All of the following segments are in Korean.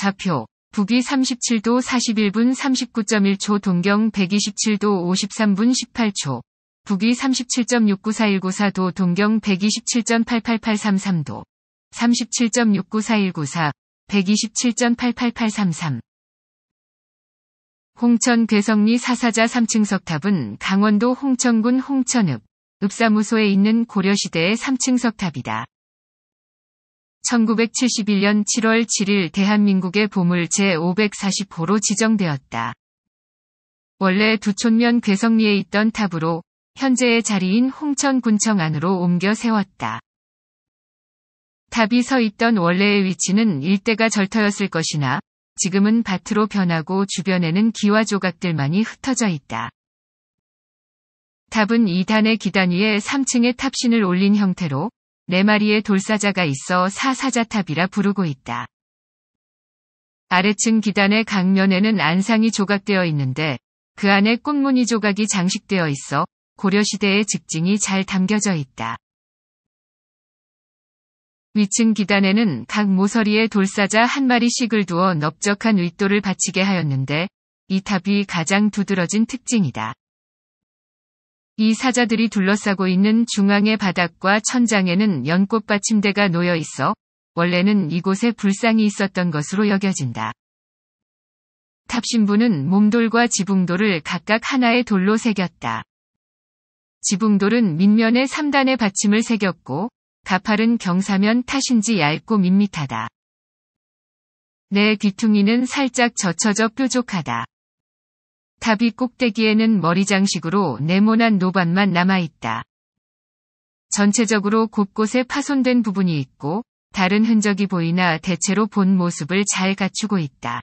좌표, 북위 37도 41분 39.1초 동경 127도 53분 18초, 북위 37.694194도 동경 127.88833도, 37.694194, 127.88833. 홍천 괴성리 사사자 3층석 탑은 강원도 홍천군 홍천읍, 읍사무소에 있는 고려시대의 3층석 탑이다. 1971년 7월 7일 대한민국의 보물 제540호로 지정되었다. 원래 두촌면 괴성리에 있던 탑으로 현재의 자리인 홍천군청 안으로 옮겨 세웠다. 탑이 서 있던 원래의 위치는 일대가 절터였을 것이나 지금은 밭으로 변하고 주변에는 기와 조각들만이 흩어져 있다. 탑은 2단의 기단 위에 3층의 탑신을 올린 형태로 네 마리의 돌사자가 있어 사사자탑이라 부르고 있다. 아래층 기단의 각면에는 안상이 조각되어 있는데 그 안에 꽃무늬 조각이 장식되어 있어 고려시대의 직징이잘 담겨져 있다. 위층 기단에는 각 모서리에 돌사자 한 마리씩을 두어 넓적한 윗돌을 바치게 하였는데 이 탑이 가장 두드러진 특징이다. 이 사자들이 둘러싸고 있는 중앙의 바닥과 천장에는 연꽃 받침대가 놓여 있어 원래는 이곳에 불상이 있었던 것으로 여겨진다. 탑신부는 몸돌과 지붕돌을 각각 하나의 돌로 새겼다. 지붕돌은 밑면에 3단의 받침을 새겼고 가파른 경사면 탓인지 얇고 밋밋하다. 내 귀퉁이는 살짝 젖혀져 뾰족하다. 답이 꼭대기에는 머리 장식으로 네모난 노반만 남아있다. 전체적으로 곳곳에 파손된 부분이 있고 다른 흔적이 보이나 대체로 본 모습을 잘 갖추고 있다.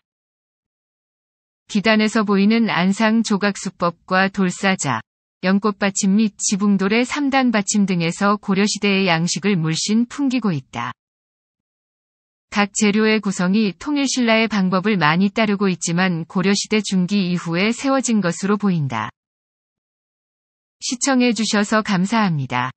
기단에서 보이는 안상 조각수법과 돌사자, 연꽃받침 및 지붕돌의 3단 받침 등에서 고려시대의 양식을 물씬 풍기고 있다. 각 재료의 구성이 통일신라의 방법을 많이 따르고 있지만 고려시대 중기 이후에 세워진 것으로 보인다. 시청해주셔서 감사합니다.